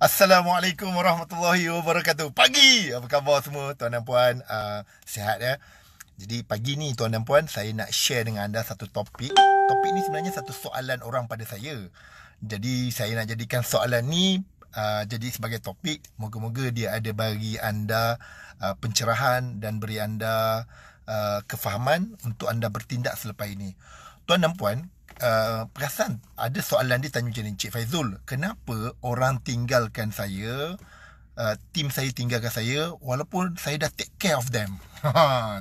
Assalamualaikum warahmatullahi wabarakatuh Pagi, apa khabar semua tuan dan puan uh, ah, Sehat ya Jadi pagi ni tuan dan puan Saya nak share dengan anda satu topik Topik ni sebenarnya satu soalan orang pada saya Jadi saya nak jadikan soalan ni uh, Jadi sebagai topik Moga-moga dia ada bagi anda uh, Pencerahan dan beri anda uh, Kefahaman Untuk anda bertindak selepas ini Tuan dan puan uh, perasan ada soalan dia tanya macam ni Cik Faizul kenapa orang tinggalkan saya uh, tim saya tinggalkan saya walaupun saya dah take care of them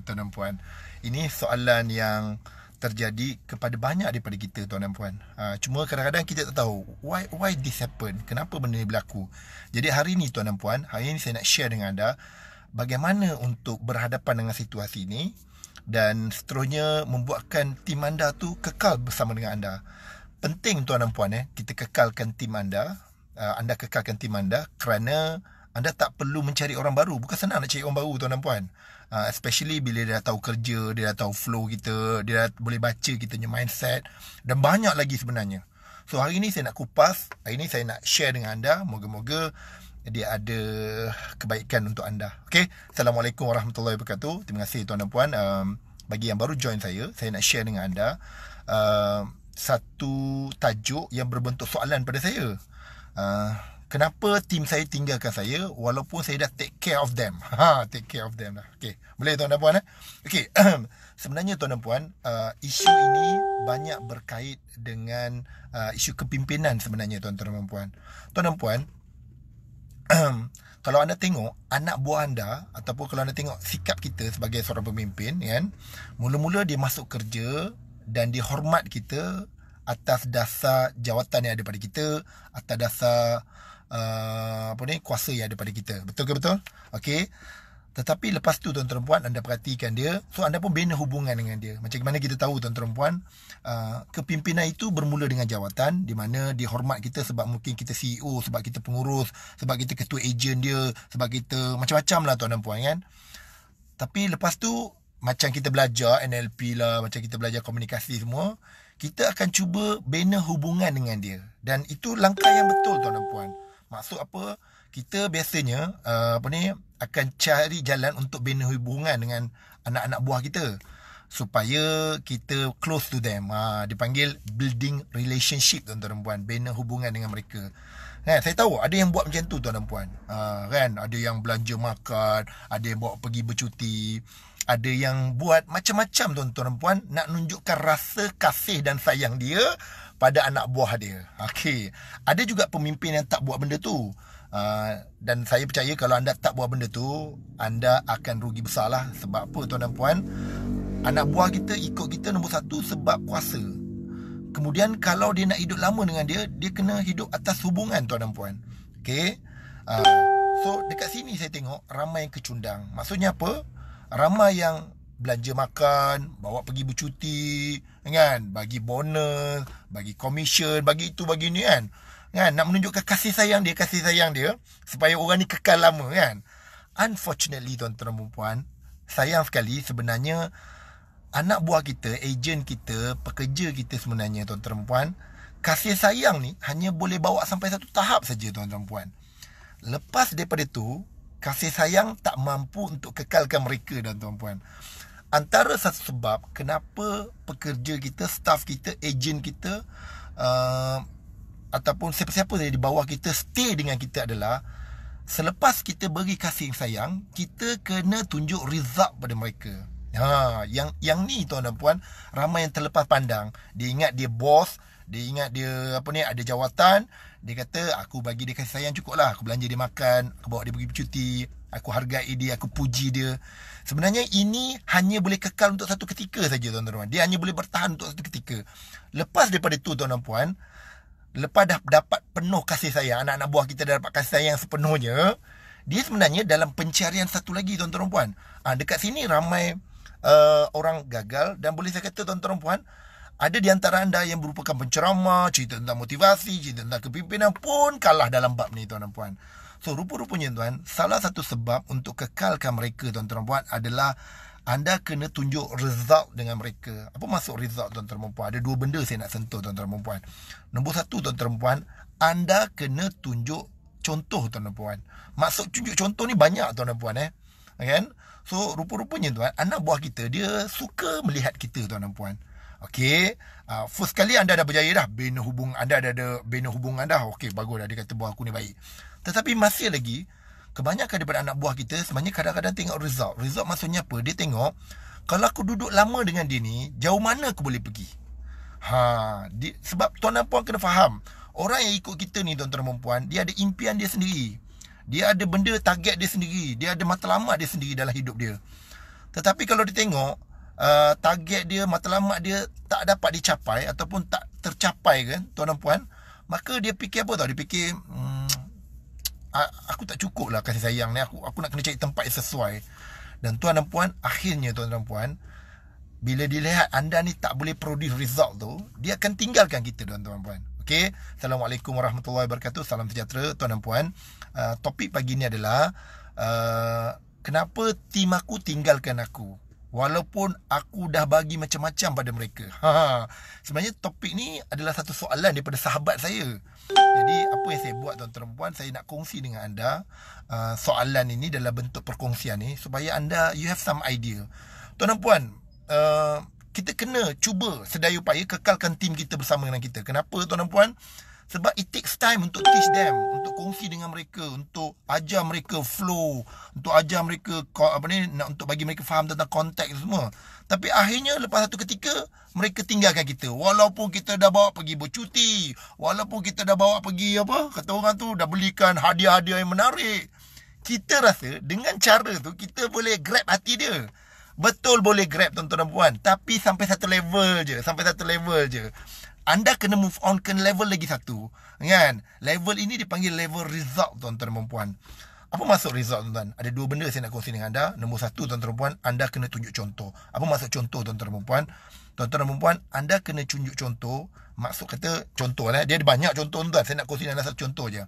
tuan dan puan ini soalan yang terjadi kepada banyak daripada kita tuan dan puan. Uh, cuma kadang-kadang kita tak tahu why why this happen, kenapa benda ni berlaku. Jadi hari ini tuan dan puan, hari ini saya nak share dengan anda bagaimana untuk berhadapan dengan situasi ini dan seterusnya membuatkan tim anda tu kekal bersama dengan anda. Penting tuan dan puan eh, kita kekalkan tim anda, ah, anda kekalkan tim anda kerana anda tak perlu mencari orang baru. Bukan senang nak cari orang baru tuan dan puan. Ah, especially bila dia dah tahu kerja, dia dah tahu flow kita, dia dah boleh baca kita punya mindset dan banyak lagi sebenarnya. So hari ni saya nak kupas, hari ni saya nak share dengan anda, moga-moga dia ada kebaikan untuk anda. Okay. Assalamualaikum warahmatullahi wabarakatuh. Terima kasih tuan dan puan. Um, bagi yang baru join saya, saya nak share dengan anda uh, satu tajuk yang berbentuk soalan pada saya. Uh, kenapa tim saya tinggalkan saya walaupun saya dah take care of them? Ha, take care of them lah. Okay. Boleh tuan dan puan? Eh? Okay. Sebenarnya tuan dan puan, uh, isu ini banyak berkait dengan uh, isu kepimpinan sebenarnya tuan-tuan dan puan. Tuan dan puan, kalau anda tengok anak buah anda ataupun kalau anda tengok sikap kita sebagai seorang pemimpin kan mula-mula dia masuk kerja dan dihormat kita atas dasar jawatan yang ada pada kita atas dasar uh, apa ni kuasa yang ada pada kita betul ke betul okey tetapi lepas tu tuan-tuan dan puan anda perhatikan dia So anda pun bina hubungan dengan dia Macam mana kita tahu tuan-tuan dan puan uh, Kepimpinan itu bermula dengan jawatan Di mana dia hormat kita sebab mungkin kita CEO Sebab kita pengurus Sebab kita ketua ejen dia Sebab kita macam-macam lah tuan-tuan dan puan kan Tapi lepas tu Macam kita belajar NLP lah Macam kita belajar komunikasi semua Kita akan cuba bina hubungan dengan dia Dan itu langkah yang betul tuan-tuan dan puan Maksud apa kita biasanya uh, apa ni akan cari jalan untuk bina hubungan dengan anak-anak buah kita supaya kita close to them ha, dipanggil building relationship tuan-tuan dan puan bina hubungan dengan mereka kan saya tahu ada yang buat macam tu tuan-tuan dan puan ha, kan ada yang belanja makan ada yang bawa pergi bercuti ada yang buat macam-macam tuan-tuan dan puan nak nunjukkan rasa kasih dan sayang dia pada anak buah dia okey ada juga pemimpin yang tak buat benda tu Uh, dan saya percaya kalau anda tak buat benda tu Anda akan rugi besar lah Sebab apa tuan dan puan Anak buah kita ikut kita nombor satu sebab kuasa Kemudian kalau dia nak hidup lama dengan dia Dia kena hidup atas hubungan tuan dan puan Okay uh, ah, So dekat sini saya tengok ramai yang kecundang Maksudnya apa? Ramai yang belanja makan Bawa pergi bercuti kan? Bagi bonus Bagi komisen Bagi itu bagi ni kan kan nak menunjukkan kasih sayang dia kasih sayang dia supaya orang ni kekal lama kan unfortunately tuan-tuan dan puan sayang sekali sebenarnya anak buah kita ejen kita pekerja kita sebenarnya tuan-tuan dan puan kasih sayang ni hanya boleh bawa sampai satu tahap saja tuan-tuan dan puan lepas daripada tu kasih sayang tak mampu untuk kekalkan mereka tuan-tuan perempuan. antara satu sebab kenapa pekerja kita staff kita ejen kita uh, ataupun siapa-siapa yang di bawah kita stay dengan kita adalah selepas kita beri kasih sayang, kita kena tunjuk result pada mereka. Ha, yang yang ni tuan dan puan ramai yang terlepas pandang. Dia ingat dia bos, dia ingat dia apa ni ada jawatan, dia kata aku bagi dia kasih sayang cukup lah Aku belanja dia makan Aku bawa dia pergi bercuti Aku hargai dia Aku puji dia Sebenarnya ini hanya boleh kekal untuk satu ketika saja tuan-tuan Dia hanya boleh bertahan untuk satu ketika Lepas daripada itu tuan-tuan puan lepas dah dapat penuh kasih sayang, anak-anak buah kita dah dapat kasih sayang sepenuhnya, dia sebenarnya dalam pencarian satu lagi tuan-tuan dan puan. Ha, dekat sini ramai uh, orang gagal dan boleh saya kata tuan-tuan dan puan, ada di antara anda yang merupakan penceramah, cerita tentang motivasi, cerita tentang kepimpinan pun kalah dalam bab ni tuan-tuan dan puan. So rupa-rupanya tuan, salah satu sebab untuk kekalkan mereka tuan-tuan dan puan adalah anda kena tunjuk result dengan mereka. Apa maksud result tuan-tuan dan puan? Ada dua benda saya nak sentuh tuan-tuan dan puan. Nombor satu tuan-tuan dan puan, anda kena tunjuk contoh tuan-tuan dan puan. Maksud tunjuk contoh ni banyak tuan-tuan dan puan eh. Kan? So, rupa-rupanya tuan, anak buah kita dia suka melihat kita tuan-tuan dan puan. Okay. Uh, ah, first kali anda dah berjaya dah. Bina hubung anda dah ada bina hubung anda. Okay, bagus dah. Dia kata buah aku ni baik. Tetapi masih lagi, kebanyakan daripada anak buah kita sebenarnya kadang-kadang tengok result. Result maksudnya apa? Dia tengok kalau aku duduk lama dengan dia ni, jauh mana aku boleh pergi? Ha, di, sebab tuan dan puan kena faham, orang yang ikut kita ni tuan-tuan dan puan, dia ada impian dia sendiri. Dia ada benda target dia sendiri, dia ada matlamat dia sendiri dalam hidup dia. Tetapi kalau dia tengok uh, target dia, matlamat dia tak dapat dicapai ataupun tak tercapai kan tuan dan puan, maka dia fikir apa tau? Dia fikir hmm, aku tak cukup lah kasih sayang ni aku aku nak kena cari tempat yang sesuai dan tuan dan puan akhirnya tuan dan puan bila dilihat anda ni tak boleh produce result tu dia akan tinggalkan kita tuan dan puan okey assalamualaikum warahmatullahi wabarakatuh salam sejahtera tuan dan puan uh, topik pagi ni adalah uh, kenapa tim aku tinggalkan aku Walaupun aku dah bagi macam-macam pada mereka ha, ha. Sebenarnya topik ni adalah satu soalan daripada sahabat saya jadi apa yang saya buat tuan perempuan saya nak kongsi dengan anda uh, soalan ini dalam bentuk perkongsian ni supaya anda you have some idea. Tuan perempuan uh, kita kena cuba sedaya upaya kekalkan tim kita bersama dengan kita. Kenapa tuan perempuan? Sebab it takes time untuk teach them, untuk kongsi dengan mereka, untuk ajar mereka flow, untuk ajar mereka apa ni nak untuk bagi mereka faham tentang konteks semua. Tapi akhirnya lepas satu ketika mereka tinggalkan kita. Walaupun kita dah bawa pergi bercuti, walaupun kita dah bawa pergi apa? Kata orang tu dah belikan hadiah-hadiah yang menarik. Kita rasa dengan cara tu kita boleh grab hati dia. Betul boleh grab tuan-tuan dan puan. Tapi sampai satu level je. Sampai satu level je. Anda kena move on ke level lagi satu. Kan? Level ini dipanggil level result tuan-tuan dan puan. Apa maksud result tuan-tuan? Ada dua benda saya nak kongsi dengan anda. Nombor satu tuan-tuan dan puan, anda kena tunjuk contoh. Apa maksud contoh tuan-tuan dan puan? Tuan-tuan dan puan, anda kena tunjuk contoh. Maksud kata contoh lah. Eh. Dia ada banyak contoh tuan-tuan. Saya nak kongsi dengan anda satu contoh je.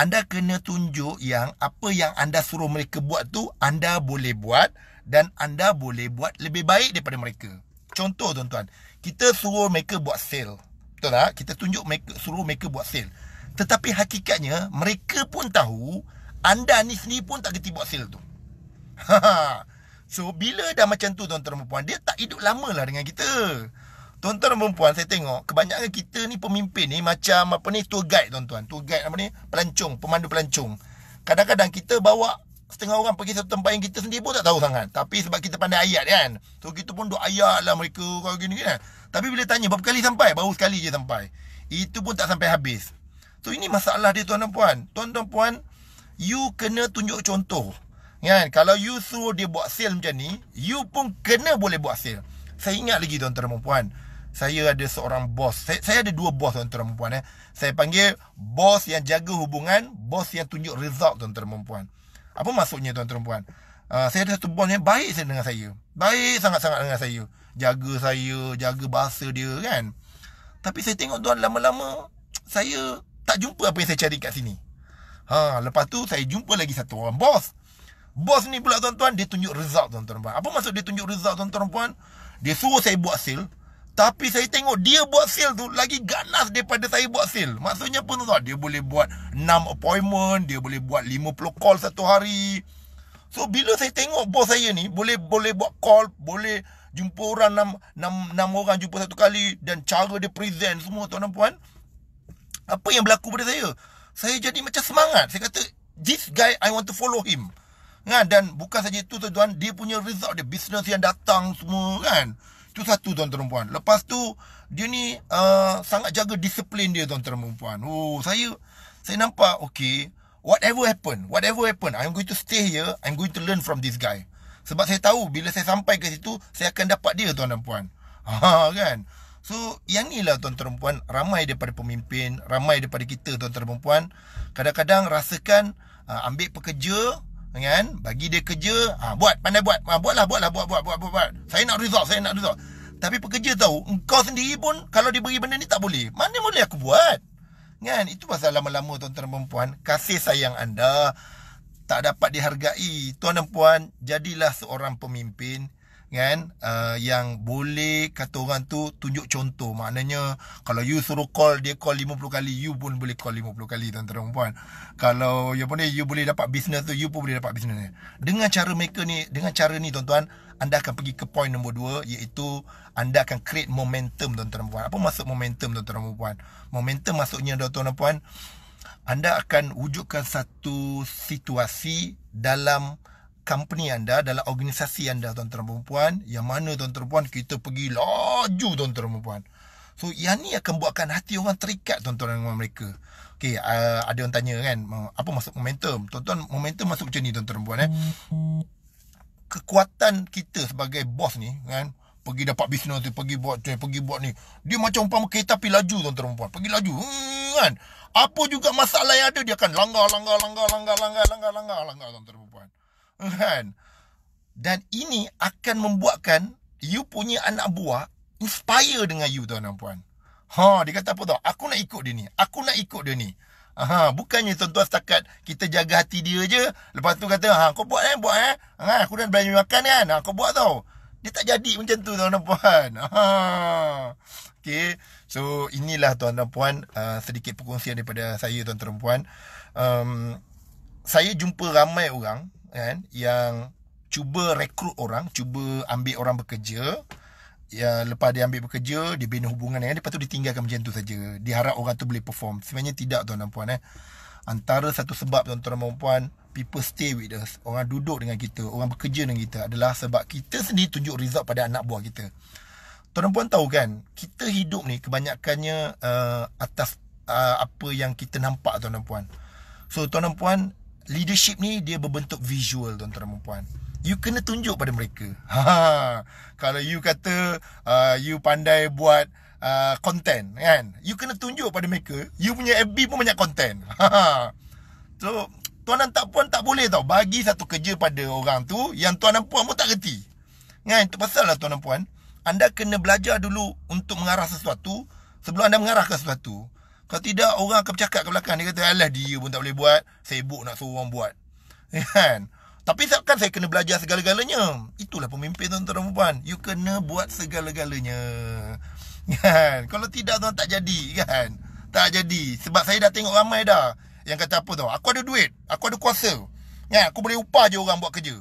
Anda kena tunjuk yang apa yang anda suruh mereka buat tu anda boleh buat dan anda boleh buat lebih baik daripada mereka. Contoh tuan-tuan, kita suruh mereka buat sale betul tak kita tunjuk mereka suruh mereka buat sale tetapi hakikatnya mereka pun tahu anda ni sendiri pun tak kena buat sale tu so bila dah macam tu tuan-tuan dan dia tak hidup lama lah dengan kita Tuan-tuan dan saya tengok kebanyakan kita ni pemimpin ni macam apa ni tour guide tuan-tuan. Tour guide apa ni? Pelancong, pemandu pelancong. Kadang-kadang kita bawa setengah orang pergi satu tempat yang kita sendiri pun tak tahu sangat. Tapi sebab kita pandai ayat kan. So kita pun duk ayat lah mereka kalau gini kan. Tapi bila tanya berapa kali sampai? Baru sekali je sampai. Itu pun tak sampai habis. So ini masalah dia tuan dan puan. Tuan dan puan, you kena tunjuk contoh. Kan? Kalau you suruh dia buat sale macam ni, you pun kena boleh buat sale. Saya ingat lagi tuan-tuan dan puan. Saya ada seorang bos Saya, saya ada dua bos tuan-tuan dan perempuan eh. Saya panggil Bos yang jaga hubungan Bos yang tunjuk result tuan-tuan dan perempuan apa maksudnya tuan-tuan dan puan? Uh, saya ada satu bos yang baik saya dengan saya. Baik sangat-sangat dengan saya. Jaga saya, jaga bahasa dia kan. Tapi saya tengok tuan lama-lama saya tak jumpa apa yang saya cari kat sini. Ha, lepas tu saya jumpa lagi satu orang bos. Bos ni pula tuan-tuan dia tunjuk result tuan-tuan. Apa maksud dia tunjuk result tuan-tuan puan? Dia suruh saya buat sale tapi saya tengok dia buat sale tu lagi ganas daripada saya buat sale. Maksudnya pun tuan dia boleh buat 6 appointment, dia boleh buat 50 call satu hari. So bila saya tengok bos saya ni boleh boleh buat call, boleh jumpa orang 6 6, 6 orang jumpa satu kali dan cara dia present semua tuan dan puan. Apa yang berlaku pada saya? Saya jadi macam semangat. Saya kata this guy I want to follow him. Kan? Dan bukan saja itu tuan-tuan, dia punya result dia business yang datang semua kan. Itu satu tuan perempuan. Lepas tu dia ni uh, sangat jaga disiplin dia tuan perempuan. puan. Oh, saya saya nampak okey, whatever happen, whatever happen, I'm going to stay here, I'm going to learn from this guy. Sebab saya tahu bila saya sampai ke situ, saya akan dapat dia tuan perempuan. puan. Ha kan? So yang ni lah tuan perempuan Ramai daripada pemimpin Ramai daripada kita tuan-tuan perempuan Kadang-kadang rasakan uh, Ambil pekerja kan bagi dia kerja ha, buat pandai buat ha, buatlah buatlah buat buat buat buat saya nak result saya nak result tapi pekerja tahu engkau sendiri pun kalau diberi benda ni tak boleh mana boleh aku buat kan itu pasal lama-lama tuan-tuan dan kasih sayang anda tak dapat dihargai tuan dan puan jadilah seorang pemimpin kan uh, yang boleh kata orang tu tunjuk contoh maknanya kalau you suruh call dia call 50 kali you pun boleh call 50 kali tuan-tuan dan puan kalau you ya pun you boleh dapat bisnes tu you pun boleh dapat bisnes ni dengan cara mereka ni dengan cara ni tuan-tuan anda akan pergi ke point nombor 2 iaitu anda akan create momentum tuan-tuan dan puan apa maksud momentum tuan-tuan dan puan momentum maksudnya tuan-tuan dan puan anda akan wujudkan satu situasi dalam company anda, dalam organisasi anda tuan-tuan perempuan, yang mana tuan-tuan perempuan kita pergi laju tuan-tuan perempuan. So yang ni akan buatkan hati orang terikat tuan-tuan dengan mereka. Okey, uh, ada orang tanya kan, apa maksud momentum? Tuan-tuan, momentum masuk macam ni tuan-tuan perempuan eh. Kekuatan kita sebagai bos ni kan, pergi dapat bisnes tu, pergi buat tu, pergi buat ni. Dia macam umpama kereta api laju tuan-tuan perempuan. Pergi laju. Hmm, kan. Apa juga masalah yang ada dia akan langgar langgar langgar langgar langgar langgar langgar langgar tuan-tuan perempuan. Kan? Dan ini akan membuatkan you punya anak buah inspire dengan you tuan dan puan. Ha, dia kata apa tau? Aku nak ikut dia ni. Aku nak ikut dia ni. Aha, bukannya tuan-tuan setakat kita jaga hati dia je. Lepas tu kata, ha, kau buat eh, buat eh. Ha, aku dah belanja makan kan. Ha, kau buat tau. Dia tak jadi macam tu tuan dan puan. Ha. Okay. So, inilah tuan dan puan uh, sedikit perkongsian daripada saya tuan-tuan dan puan. Um, saya jumpa ramai orang kan yang cuba rekrut orang cuba ambil orang bekerja ya lepas dia ambil bekerja dia bina hubungan dengan dia lepas tu ditinggalkan macam tu saja diharap orang tu boleh perform sebenarnya tidak tuan dan puan eh antara satu sebab tuan dan puan people stay with us orang duduk dengan kita orang bekerja dengan kita adalah sebab kita sendiri tunjuk result pada anak buah kita tuan dan puan tahu kan kita hidup ni kebanyakannya uh, atas uh, apa yang kita nampak tuan dan puan so tuan dan puan leadership ni dia berbentuk visual tuan-tuan dan puan. You kena tunjuk pada mereka. Ha. Kalau you kata uh, you pandai buat uh, content kan. You kena tunjuk pada mereka. You punya FB pun banyak content. Ha. So tuan dan tak puan tak boleh tau bagi satu kerja pada orang tu yang tuan dan puan pun tak reti. Kan? Itu pasallah tuan dan puan. Anda kena belajar dulu untuk mengarah sesuatu sebelum anda mengarah sesuatu. Kalau tidak orang akan bercakap ke belakang Dia kata alah dia pun tak boleh buat Sibuk nak suruh orang buat ya Kan Tapi kan saya kena belajar segala-galanya Itulah pemimpin tuan-tuan dan perempuan You kena buat segala-galanya ya Kan Kalau tidak tuan tak jadi kan Tak jadi Sebab saya dah tengok ramai dah Yang kata apa tau Aku ada duit Aku ada kuasa Kan Aku boleh upah je orang buat kerja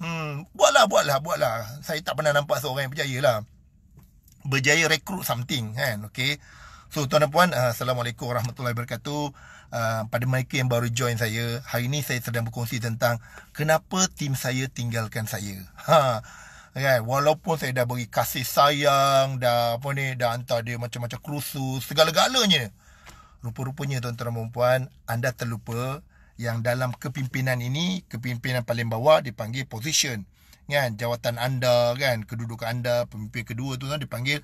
Hmm Buatlah buatlah buatlah Saya tak pernah nampak seorang yang berjaya lah Berjaya rekrut something kan Okay So tuan dan puan uh, Assalamualaikum warahmatullahi wabarakatuh uh, Pada mereka yang baru join saya Hari ini saya sedang berkongsi tentang Kenapa tim saya tinggalkan saya ha. Right. Kan? Walaupun saya dah bagi kasih sayang Dah apa ni Dah hantar dia macam-macam kerusus Segala-galanya Rupa-rupanya tuan-tuan dan perempuan Anda terlupa Yang dalam kepimpinan ini Kepimpinan paling bawah dipanggil position kan jawatan anda kan kedudukan anda pemimpin kedua tu kan dipanggil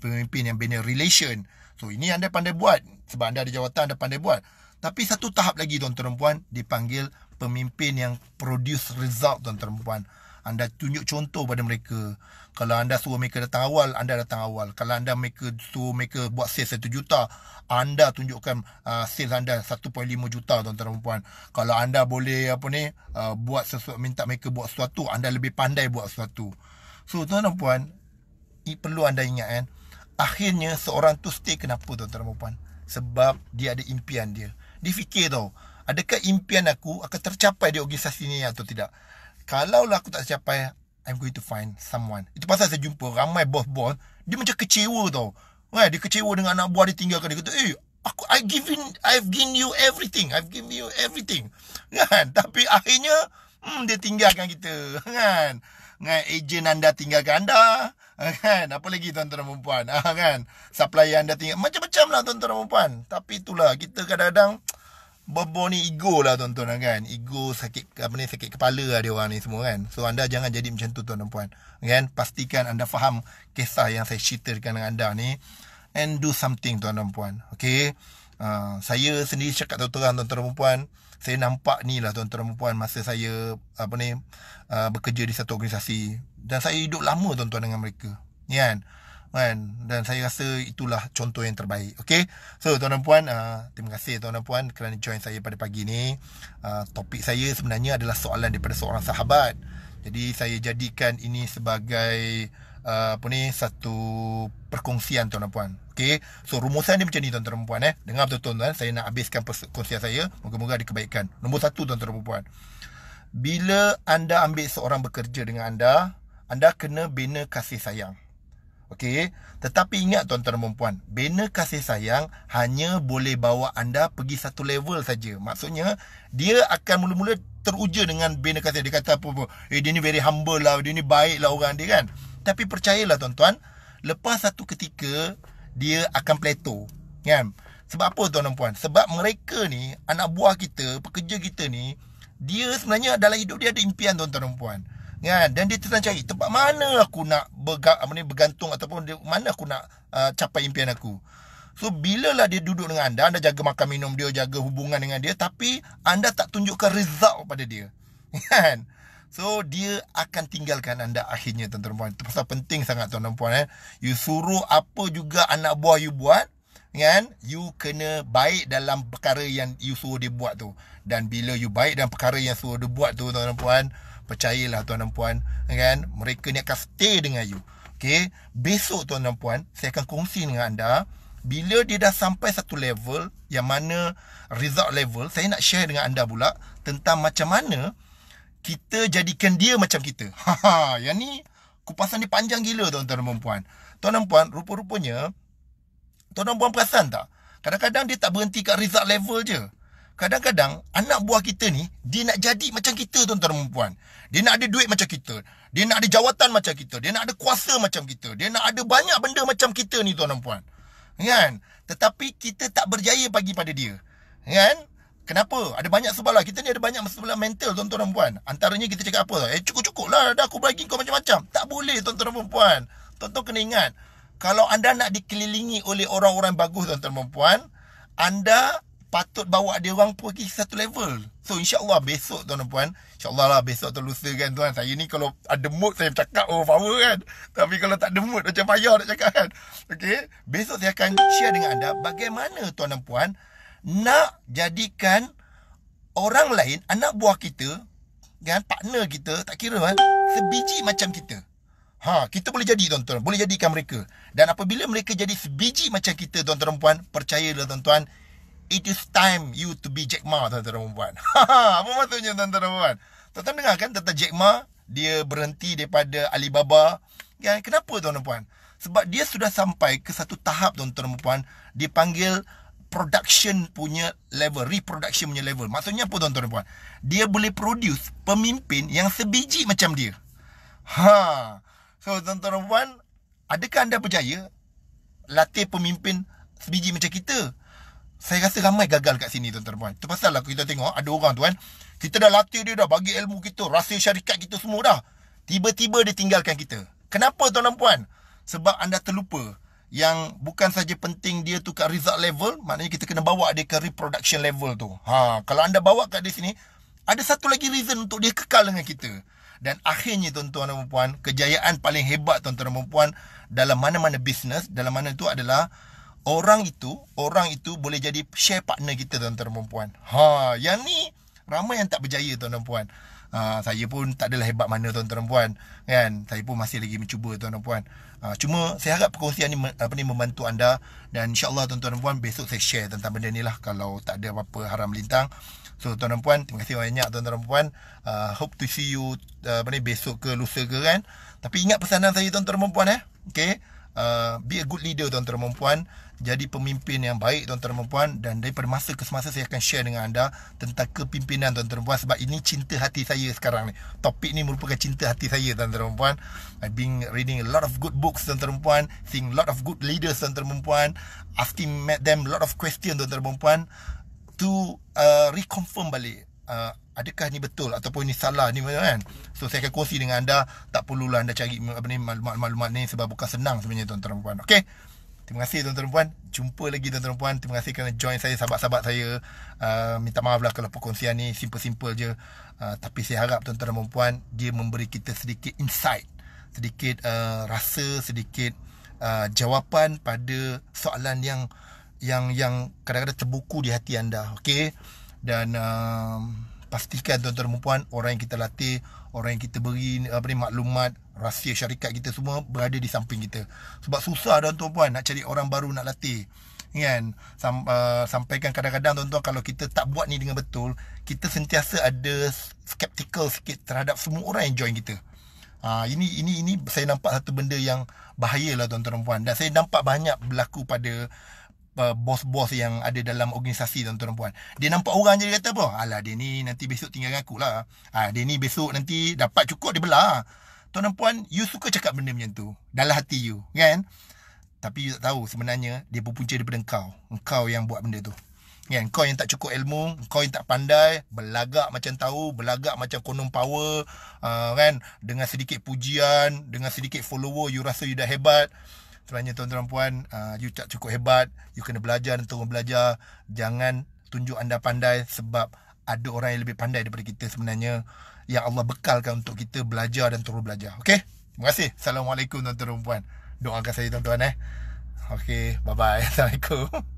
pemimpin yang bina relation so ini anda pandai buat sebab anda ada jawatan anda pandai buat tapi satu tahap lagi tuan-tuan dipanggil pemimpin yang produce result tuan-tuan anda tunjuk contoh pada mereka. Kalau anda suruh mereka datang awal, anda datang awal. Kalau anda mereka suruh mereka buat sales 1 juta, anda tunjukkan uh, sales anda 1.5 juta tuan-tuan dan puan. Kalau anda boleh apa ni, uh, buat sesuatu minta mereka buat sesuatu, anda lebih pandai buat sesuatu. So tuan-tuan dan puan, perlu anda ingat kan. Akhirnya seorang tu stay kenapa tuan-tuan dan puan? Sebab dia ada impian dia. Dia fikir tau, adakah impian aku akan tercapai di organisasi ni atau tidak? kalaulah aku tak capai I'm going to find someone Itu pasal saya jumpa Ramai bos-bos Dia macam kecewa tau Right, dia kecewa dengan anak buah dia tinggalkan Dia kata Eh aku, I give in, I've given you everything I've given you everything Kan Tapi akhirnya hmm, Dia tinggalkan kita Kan Dengan ejen anda tinggalkan anda Kan Apa lagi tuan-tuan dan perempuan Kan supply anda tinggalkan Macam-macam lah tuan-tuan dan perempuan Tapi itulah Kita kadang-kadang Bobo ni ego lah tuan-tuan kan. Ego sakit apa ni sakit kepala lah dia orang ni semua kan. So anda jangan jadi macam tu tuan dan puan. Kan? Pastikan anda faham kisah yang saya ceritakan dengan anda ni and do something tuan dan puan. Okay, Uh, saya sendiri cakap terang tuan-tuan dan puan, saya nampak ni lah tuan-tuan puan masa saya apa ni uh, bekerja di satu organisasi dan saya hidup lama tuan-tuan dengan mereka. Kan? Yeah kan dan saya rasa itulah contoh yang terbaik okay? so tuan dan puan uh, terima kasih tuan dan puan kerana join saya pada pagi ni uh, topik saya sebenarnya adalah soalan daripada seorang sahabat jadi saya jadikan ini sebagai uh, apa ni satu perkongsian tuan dan puan okey so rumusan dia macam ni tuan dan puan eh dengar betul tuan tuan saya nak habiskan perkongsian saya moga-moga ada kebaikan nombor satu tuan dan puan bila anda ambil seorang bekerja dengan anda anda kena bina kasih sayang Okey, tetapi ingat tuan-tuan dan puan, bina kasih sayang hanya boleh bawa anda pergi satu level saja. Maksudnya, dia akan mula-mula teruja dengan bina kasih dia kata apa-apa. Eh, dia ni very humble lah, dia ni baik lah, orang dia kan. Tapi percayalah tuan-tuan, lepas satu ketika dia akan plateau, kan? Sebab apa tuan-tuan dan puan? Sebab mereka ni anak buah kita, pekerja kita ni, dia sebenarnya dalam hidup dia ada impian tuan-tuan dan puan. Ya, dan dia tengah cari tempat mana aku nak berga, apa ni, bergantung ataupun dia, mana aku nak uh, capai impian aku. So, bila lah dia duduk dengan anda, anda jaga makan minum dia, jaga hubungan dengan dia. Tapi, anda tak tunjukkan result pada dia. Ya kan? So, dia akan tinggalkan anda akhirnya, tuan-tuan puan. pasal penting sangat, tuan-tuan puan. Eh? You suruh apa juga anak buah you buat. Kan? You kena baik dalam perkara yang you suruh dia buat tu. Dan bila you baik dalam perkara yang suruh dia buat tu, tuan-tuan puan. -tuan, percayalah tuan dan puan kan mereka ni akan stay dengan you Okay? besok tuan dan puan saya akan kongsi dengan anda bila dia dah sampai satu level yang mana result level saya nak share dengan anda pula tentang macam mana kita jadikan dia macam kita ha yang ni kupasan ni panjang gila tuan-tuan dan puan tuan dan puan rupa-rupanya tuan dan puan perasan tak kadang-kadang dia tak berhenti kat result level je kadang-kadang anak buah kita ni dia nak jadi macam kita tuan-tuan dan puan. Dia nak ada duit macam kita. Dia nak ada jawatan macam kita. Dia nak ada kuasa macam kita. Dia nak ada banyak benda macam kita ni tuan-tuan dan puan. Kan? Tetapi kita tak berjaya bagi pada dia. Kan? Kenapa? Ada banyak sebab lah. Kita ni ada banyak sebab mental tuan-tuan dan puan. Antaranya kita cakap apa? Eh cukup-cukup lah. Dah aku bagi kau macam-macam. Tak boleh tuan-tuan dan puan. Tuan-tuan kena ingat. Kalau anda nak dikelilingi oleh orang-orang bagus tuan-tuan dan puan. Anda patut bawa dia orang pergi satu level. So insya Allah besok tuan dan puan. InsyaAllah lah besok tu lusa kan tuan. Saya ni kalau ada mood saya cakap oh power kan. Tapi kalau tak ada mood macam payah nak cakap kan. Okay. Besok saya akan share dengan anda bagaimana tuan dan puan. Nak jadikan orang lain, anak buah kita. Kan, partner kita tak kira kan. Sebiji macam kita. Ha, kita boleh jadi tuan-tuan. Boleh jadikan mereka. Dan apabila mereka jadi sebiji macam kita tuan-tuan dan puan. Percayalah tuan-tuan. It is time you to be Jack Ma Tuan-tuan dan puan Apa maksudnya Tuan-tuan dan puan Tuan-tuan dengar kan Tuan-tuan Jack Ma Dia berhenti daripada Alibaba ya, Kenapa Tuan-tuan dan puan Sebab dia sudah sampai ke satu tahap Tuan-tuan dan puan Dia panggil production punya level Reproduction punya level Maksudnya apa Tuan-tuan dan puan Dia boleh produce pemimpin yang sebiji macam dia Ha. So Tuan-tuan dan puan Adakah anda percaya Latih pemimpin sebiji macam kita saya rasa ramai gagal kat sini tuan-tuan puan. Itu pasal lah kita tengok ada orang tuan. Kita dah latih dia dah bagi ilmu kita. Rahsia syarikat kita semua dah. Tiba-tiba dia tinggalkan kita. Kenapa tuan-tuan puan? Sebab anda terlupa yang bukan saja penting dia tu kat result level. Maknanya kita kena bawa dia ke reproduction level tu. Ha, kalau anda bawa kat di sini. Ada satu lagi reason untuk dia kekal dengan kita. Dan akhirnya tuan-tuan dan puan Kejayaan paling hebat tuan-tuan dan puan Dalam mana-mana bisnes. Dalam mana tu adalah orang itu orang itu boleh jadi share partner kita tuan-tuan dan puan. Ha, yang ni ramai yang tak berjaya tuan-tuan dan puan. Uh, saya pun tak adalah hebat mana tuan-tuan dan puan kan. Saya pun masih lagi mencuba tuan-tuan dan puan. Uh, cuma saya harap perkongsian ni apa ni membantu anda dan insyaallah allah tuan-tuan dan puan besok saya share tentang benda ni lah kalau tak ada apa-apa haram lintang. So tuan-tuan dan puan, terima kasih banyak tuan-tuan dan puan. Uh, hope to see you uh, apa ni besok ke lusa ke kan. Tapi ingat pesanan saya tuan-tuan dan puan eh. Okay uh, be a good leader tuan-tuan dan puan. Uh, jadi pemimpin yang baik tuan-tuan dan puan dan daripada masa ke semasa saya akan share dengan anda tentang kepimpinan tuan-tuan dan puan sebab ini cinta hati saya sekarang ni topik ni merupakan cinta hati saya tuan-tuan dan puan I've been reading a lot of good books tuan-tuan dan puan seeing a lot of good leaders tuan-tuan dan puan asking them a lot of question tuan-tuan dan puan to uh, reconfirm balik uh, adakah ni betul ataupun ini salah ni kan so saya akan kongsi dengan anda tak perlulah anda cari apa maklumat-maklumat ni sebab bukan senang sebenarnya tuan-tuan dan puan okey Terima kasih tuan-tuan puan Jumpa lagi tuan-tuan puan Terima kasih kerana join saya Sahabat-sahabat saya uh, Minta maaf lah Kalau perkongsian ni Simple-simple je uh, Tapi saya harap Tuan-tuan puan Dia memberi kita sedikit insight Sedikit uh, rasa Sedikit uh, Jawapan Pada Soalan yang Yang yang Kadang-kadang terbuku Di hati anda Okay Dan uh, Pastikan tuan-tuan puan Orang yang kita latih Orang yang kita beri apa ni, Maklumat rahsia syarikat kita semua berada di samping kita sebab susah dan tuan-puan nak cari orang baru nak latih kan Sam, uh, sampaikan kadang-kadang tuan-tuan kalau kita tak buat ni dengan betul kita sentiasa ada skeptical sikit terhadap semua orang yang join kita uh, ini ini ini saya nampak satu benda yang bahayalah tuan-tuan dan puan dan saya nampak banyak berlaku pada uh, bos-bos yang ada dalam organisasi tuan-tuan puan dia nampak orang je dia kata apa alah dia ni nanti besok tinggalkan aku lah ah uh, dia ni besok nanti dapat cukup dia belah Tuan dan puan, you suka cakap benda macam tu. Dalam hati you, kan? Tapi you tak tahu sebenarnya dia punca daripada kau. engkau yang buat benda tu. Kan? Kau yang tak cukup ilmu, kau yang tak pandai, belagak macam tahu, belagak macam konon power, uh, kan? Dengan sedikit pujian, dengan sedikit follower, you rasa you dah hebat. Sebenarnya tuan-tuan dan puan, uh, you tak cukup hebat. You kena belajar dan turun belajar. Jangan tunjuk anda pandai sebab ada orang yang lebih pandai daripada kita sebenarnya yang Allah bekalkan untuk kita belajar dan terus belajar. Okey? Terima kasih. Assalamualaikum tuan-tuan dan puan. Doakan saya tuan-tuan eh. Okey, bye-bye. Assalamualaikum.